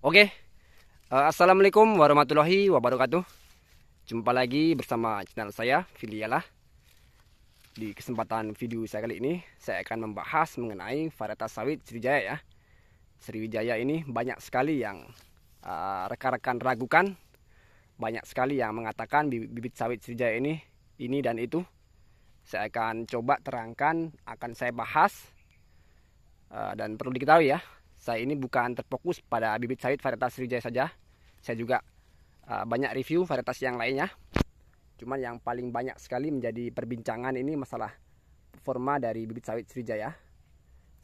Oke, okay. uh, eh, Assalamualaikum warahmatullahi wabarakatuh Jumpa lagi bersama channel saya, Filialah Di kesempatan video saya kali ini Saya akan membahas mengenai varietas sawit Sriwijaya ya Sriwijaya ini banyak sekali yang eh, rekan-rekan uh, ragukan Banyak sekali yang mengatakan bibit sawit Sriwijaya ini Ini dan itu Saya akan coba terangkan, akan saya bahas uh, Dan perlu diketahui ya saya ini bukan terfokus pada bibit sawit varietas Sriwijaya saja. Saya juga uh, banyak review varietas yang lainnya. Cuman yang paling banyak sekali menjadi perbincangan ini masalah performa dari bibit sawit Sriwijaya.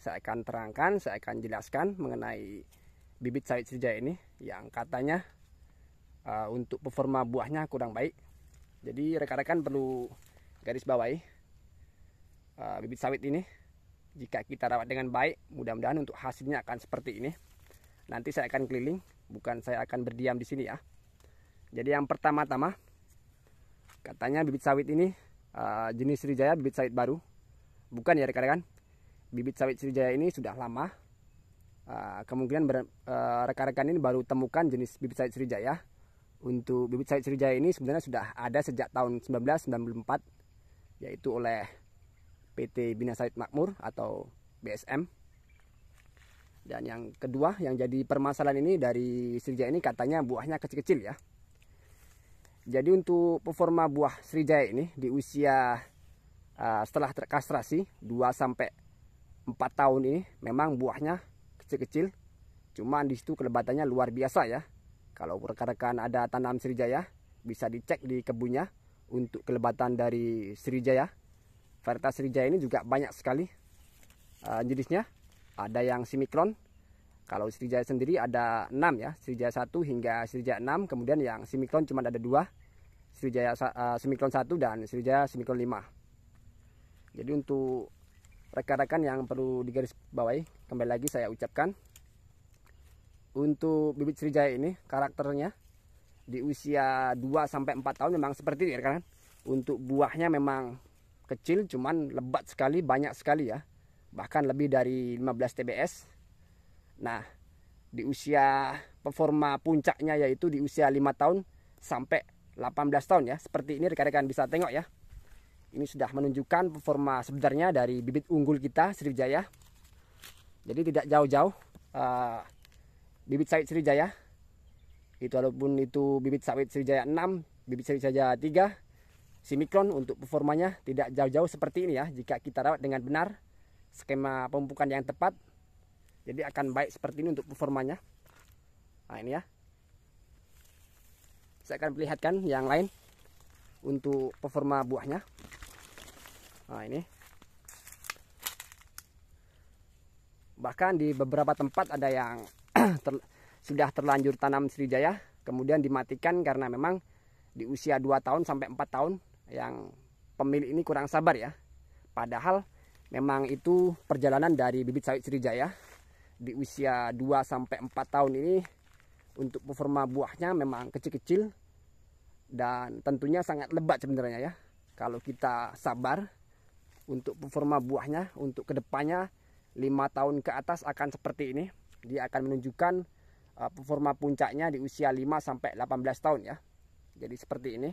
Saya akan terangkan, saya akan jelaskan mengenai bibit sawit Sriwijaya ini yang katanya uh, untuk performa buahnya kurang baik. Jadi rekan-rekan perlu garis bawahi uh, bibit sawit ini jika kita rawat dengan baik, mudah-mudahan untuk hasilnya akan seperti ini. Nanti saya akan keliling, bukan saya akan berdiam di sini ya. Jadi yang pertama-tama, katanya bibit sawit ini uh, jenis Sriwijaya bibit sawit baru. Bukan ya rekan-rekan, bibit sawit Sriwijaya ini sudah lama. Uh, kemungkinan eh, rekan-rekan uh, ini baru temukan jenis bibit sawit Sriwijaya. Untuk bibit sawit Sriwijaya ini sebenarnya sudah ada sejak tahun 1994, yaitu oleh PT Bina Sarit Makmur atau BSM. Dan yang kedua yang jadi permasalahan ini dari Sriwijaya ini katanya buahnya kecil-kecil ya. Jadi untuk performa buah Sriwijaya ini di usia uh, setelah terkastrasi 2 sampai 4 tahun ini memang buahnya kecil-kecil. Cuma di situ kelebatannya luar biasa ya. Kalau rekan-rekan ada tanam Sriwijaya bisa dicek di kebunnya untuk kelebatan dari Sriwijaya varietas Rijaya ini juga banyak sekali uh, jenisnya. Ada yang simikron. Kalau Sriwijaya sendiri ada 6 ya, Sriwijaya 1 hingga Sriwijaya 6, kemudian yang simikron cuma ada 2. Sriwijaya uh, eh, simikron 1 dan Sriwijaya simikron 5. Jadi untuk rekan-rekan yang perlu digaris bawahi, kembali lagi saya ucapkan untuk bibit Sriwijaya ini karakternya di usia 2 sampai 4 tahun memang seperti ini rekan. Untuk buahnya memang kecil cuman lebat sekali banyak sekali ya bahkan lebih dari 15 TBS nah di usia performa puncaknya yaitu di usia 5 tahun sampai 18 tahun ya seperti ini rekan-rekan bisa tengok ya ini sudah menunjukkan performa sebenarnya dari bibit unggul kita Sriwijaya jadi tidak jauh-jauh uh, bibit sawit Sriwijaya itu walaupun itu bibit sawit Sriwijaya 6 bibit Sriwijaya 3 Simikron untuk performanya tidak jauh-jauh seperti ini ya jika kita rawat dengan benar skema pemupukan yang tepat jadi akan baik seperti ini untuk performanya nah ini ya saya akan perlihatkan yang lain untuk performa buahnya nah ini bahkan di beberapa tempat ada yang ter, sudah terlanjur tanam sri jaya kemudian dimatikan karena memang di usia 2 tahun sampai 4 tahun yang pemilik ini kurang sabar ya. Padahal memang itu perjalanan dari bibit sawit Sriwijaya di usia 2 sampai 4 tahun ini untuk performa buahnya memang kecil-kecil dan tentunya sangat lebat sebenarnya ya. Kalau kita sabar untuk performa buahnya untuk kedepannya 5 tahun ke atas akan seperti ini. Dia akan menunjukkan uh, performa puncaknya di usia 5 sampai 18 tahun ya. Jadi seperti ini.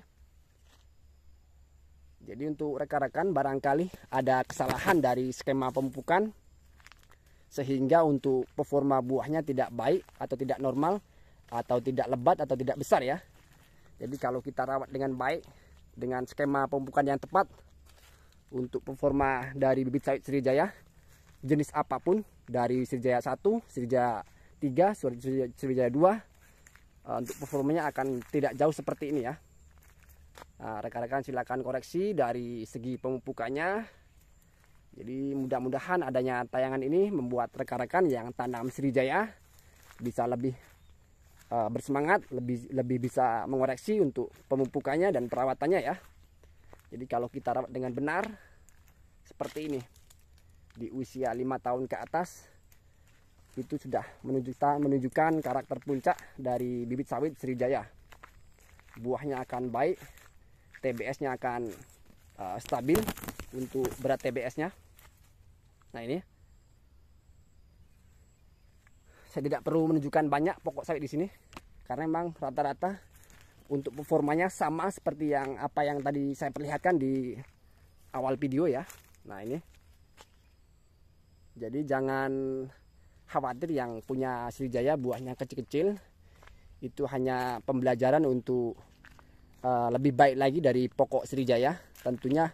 Jadi untuk rekan-rekan barangkali ada kesalahan dari skema pemupukan sehingga untuk performa buahnya tidak baik atau tidak normal atau tidak lebat atau tidak besar ya. Jadi kalau kita rawat dengan baik dengan skema pemupukan yang tepat untuk performa dari bibit sawit Sriwijaya jenis apapun dari Sriwijaya 1, Sriwijaya 3, Sriwijaya 2 eh, untuk performanya akan tidak jauh seperti ini ya. Ah, rekan-rekan nah, silakan koreksi dari segi pemupukannya jadi mudah-mudahan adanya tayangan ini membuat rekan-rekan yang tanam Sriwijaya bisa lebih uh, bersemangat, lebih lebih bisa mengoreksi untuk pemupukannya dan perawatannya ya. Jadi kalau kita rawat dengan benar seperti ini di usia 5 tahun ke atas itu sudah menunjukkan menunjukkan karakter puncak dari bibit sawit Sriwijaya. Buahnya akan baik TBS-nya akan uh, stabil untuk berat TBS-nya. Nah ini saya tidak perlu menunjukkan banyak pokok sawit di sini karena memang rata-rata untuk performanya sama seperti yang apa yang tadi saya perlihatkan di awal video ya. Nah ini. Jadi jangan khawatir yang punya Sriwijaya buahnya kecil-kecil itu hanya pembelajaran untuk Eh, lebih baik lagi dari pokok Sriwijaya. Tentunya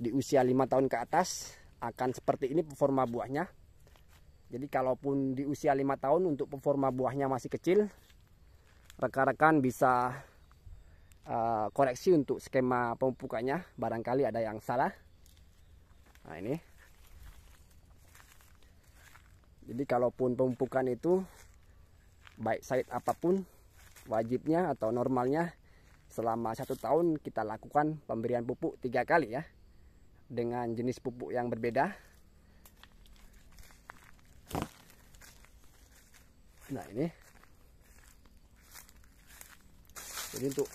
di usia lima tahun ke atas akan seperti ini performa buahnya. Jadi kalaupun di usia lima tahun untuk performa buahnya masih kecil, rekan-rekan bisa uh, koreksi untuk skema pemupukannya. Barangkali ada yang salah. Nah ini. Jadi kalaupun pemupukan itu baik side apapun wajibnya atau normalnya selama satu tahun kita lakukan pemberian pupuk tiga kali ya dengan jenis pupuk yang berbeda nah ini jadi untuk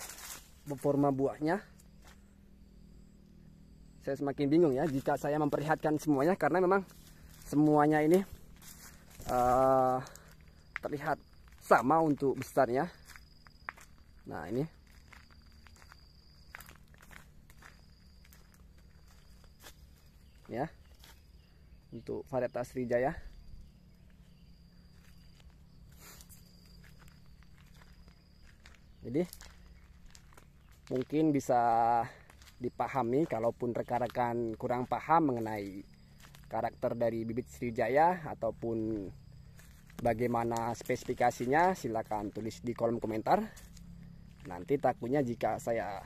performa buahnya saya semakin bingung ya jika saya memperlihatkan semuanya karena memang semuanya ini uh, terlihat sama untuk besarnya nah ini ya untuk varietas Sriwijaya jadi mungkin bisa dipahami kalaupun rekan-rekan kurang paham mengenai karakter dari bibit Sriwijaya ataupun bagaimana spesifikasinya silakan tulis di kolom komentar nanti takutnya jika saya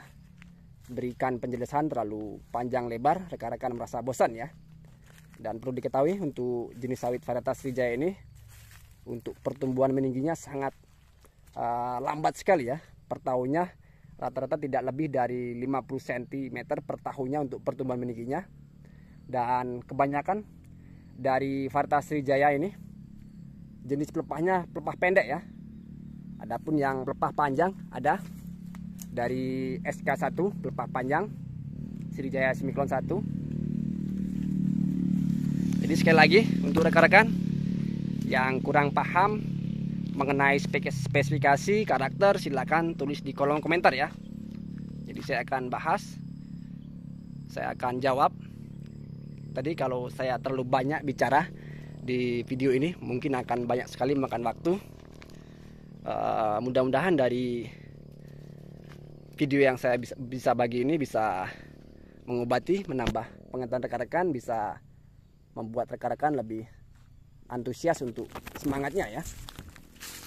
berikan penjelasan terlalu panjang lebar, rekan-rekan merasa bosan ya. Dan perlu diketahui untuk jenis sawit varietas Sriwijaya ini untuk pertumbuhan meningginya sangat uh, lambat sekali ya. Per tahunnya rata-rata tidak lebih dari 50 cm per tahunnya untuk pertumbuhan meningginya. Dan kebanyakan dari varietas rijaya ini jenis pelepahnya pelepah pendek ya. Adapun yang pelepah panjang ada dari SK1 pelepah panjang Sriwijaya Semiklon 1 jadi sekali lagi untuk rekan-rekan yang kurang paham mengenai spesifikasi karakter silahkan tulis di kolom komentar ya jadi saya akan bahas saya akan jawab tadi kalau saya terlalu banyak bicara di video ini mungkin akan banyak sekali makan waktu uh, mudah-mudahan dari video yang saya bisa, bisa bagi ini bisa mengobati, menambah pengetahuan rekan-rekan, bisa membuat rekan-rekan lebih antusias untuk semangatnya ya.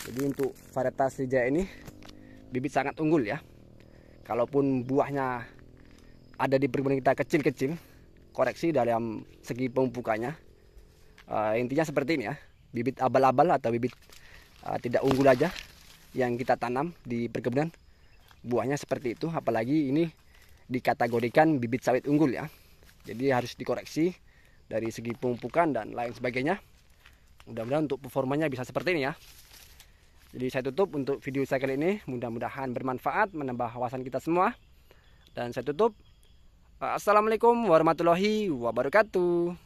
Jadi untuk varietas Sriwijaya ini bibit sangat unggul ya. Kalaupun buahnya ada di perkebunan kita kecil-kecil, koreksi dalam segi pembukanya. Uh, eh, intinya seperti ini ya, bibit abal-abal atau bibit uh, tidak unggul aja yang kita tanam di perkebunan buahnya seperti itu apalagi ini dikategorikan bibit sawit unggul ya jadi harus dikoreksi dari segi pemupukan dan lain sebagainya mudah-mudahan untuk performanya bisa seperti ini ya jadi saya tutup untuk video saya kali ini mudah-mudahan bermanfaat menambah wawasan kita semua dan saya tutup Assalamualaikum warahmatullahi wabarakatuh